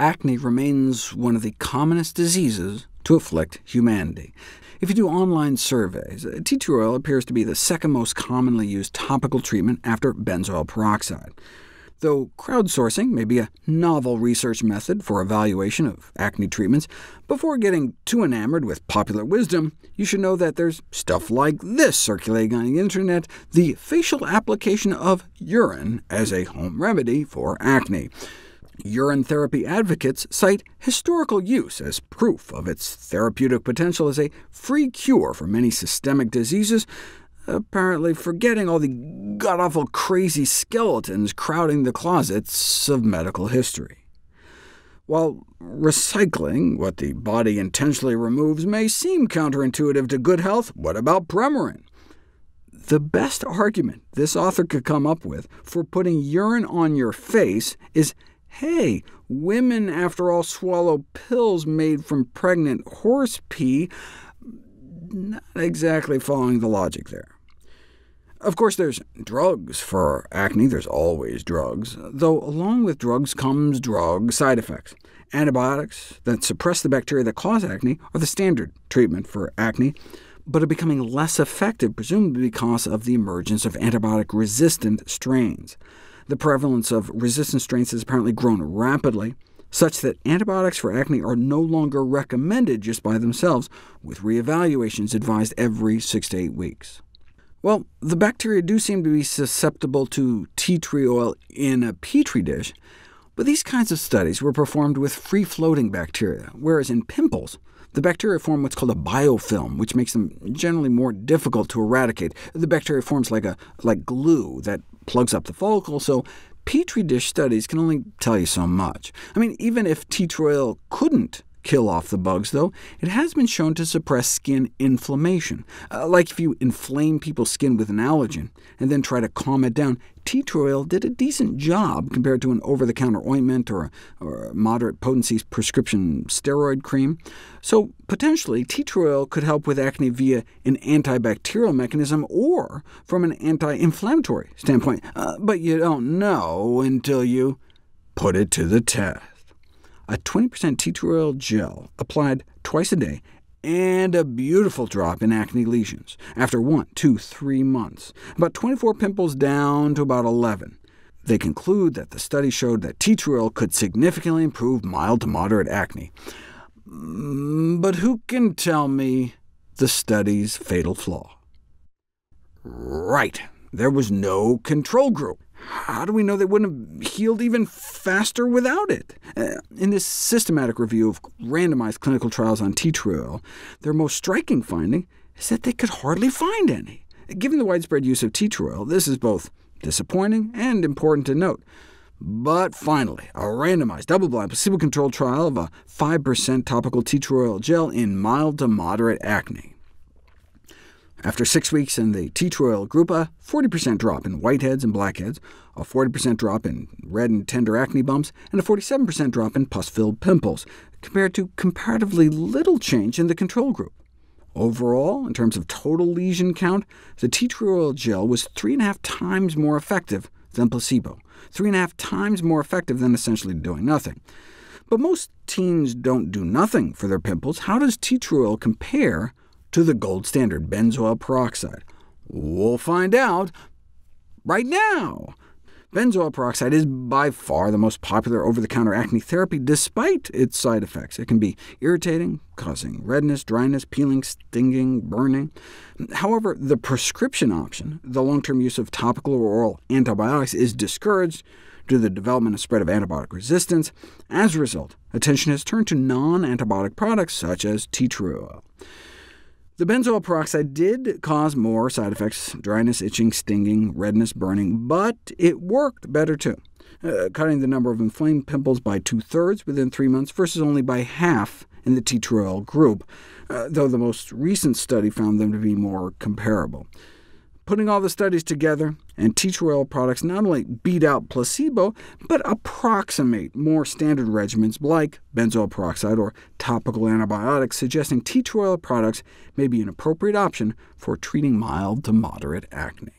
acne remains one of the commonest diseases to afflict humanity. If you do online surveys, tea uh, tree oil appears to be the second most commonly used topical treatment after benzoyl peroxide. Though crowdsourcing may be a novel research method for evaluation of acne treatments, before getting too enamored with popular wisdom, you should know that there's stuff like this circulating on the internet, the facial application of urine as a home remedy for acne. Urine therapy advocates cite historical use as proof of its therapeutic potential as a free cure for many systemic diseases, apparently forgetting all the god-awful crazy skeletons crowding the closets of medical history. While recycling what the body intentionally removes may seem counterintuitive to good health, what about Premarin? The best argument this author could come up with for putting urine on your face is hey, women, after all, swallow pills made from pregnant horse pee. Not exactly following the logic there. Of course, there's drugs for acne. There's always drugs, though along with drugs comes drug side effects. Antibiotics that suppress the bacteria that cause acne are the standard treatment for acne, but are becoming less effective, presumably because of the emergence of antibiotic-resistant strains the prevalence of resistant strains has apparently grown rapidly, such that antibiotics for acne are no longer recommended just by themselves, with reevaluations advised every six to eight weeks. Well, the bacteria do seem to be susceptible to tea tree oil in a petri dish, but these kinds of studies were performed with free-floating bacteria, whereas in pimples, the bacteria form what's called a biofilm, which makes them generally more difficult to eradicate. The bacteria forms like, a, like glue that plugs up the follicle, so Petri dish studies can only tell you so much. I mean, even if tetroil couldn't kill off the bugs, though it has been shown to suppress skin inflammation. Uh, like if you inflame people's skin with an allergen and then try to calm it down, tea tree oil did a decent job compared to an over-the-counter ointment or, or moderate potency prescription steroid cream. So potentially, tea tree oil could help with acne via an antibacterial mechanism or from an anti-inflammatory standpoint, uh, but you don't know until you put it to the test a 20% tea oil gel applied twice a day and a beautiful drop in acne lesions after one, two, three months, about 24 pimples down to about 11. They conclude that the study showed that tea oil could significantly improve mild to moderate acne. Mm, but who can tell me the study's fatal flaw? Right, there was no control group. How do we know they wouldn't have healed even faster without it? Uh, in this systematic review of randomized clinical trials on t trial their most striking finding is that they could hardly find any. Given the widespread use of t trial this is both disappointing and important to note. But finally, a randomized, double-blind, placebo-controlled trial of a 5% topical t trial gel in mild to moderate acne. After six weeks in the tea tree oil group, a 40% drop in whiteheads and blackheads, a 40% drop in red and tender acne bumps, and a 47% drop in pus-filled pimples, compared to comparatively little change in the control group. Overall, in terms of total lesion count, the tea tree oil gel was 3.5 times more effective than placebo, 3.5 times more effective than essentially doing nothing. But most teens don't do nothing for their pimples. How does tea tree oil compare to the gold standard, benzoyl peroxide? We'll find out right now. Benzoyl peroxide is by far the most popular over-the-counter acne therapy, despite its side effects. It can be irritating, causing redness, dryness, peeling, stinging, burning. However, the prescription option, the long-term use of topical or oral antibiotics, is discouraged due to the development and spread of antibiotic resistance. As a result, attention has turned to non-antibiotic products such as tea tree oil. The benzoyl peroxide did cause more side effects— dryness, itching, stinging, redness, burning— but it worked better too, uh, cutting the number of inflamed pimples by two-thirds within three months versus only by half in the tetracycline group, uh, though the most recent study found them to be more comparable. Putting all the studies together, and royal products not only beat out placebo, but approximate more standard regimens like benzoyl peroxide or topical antibiotics, suggesting royal products may be an appropriate option for treating mild to moderate acne.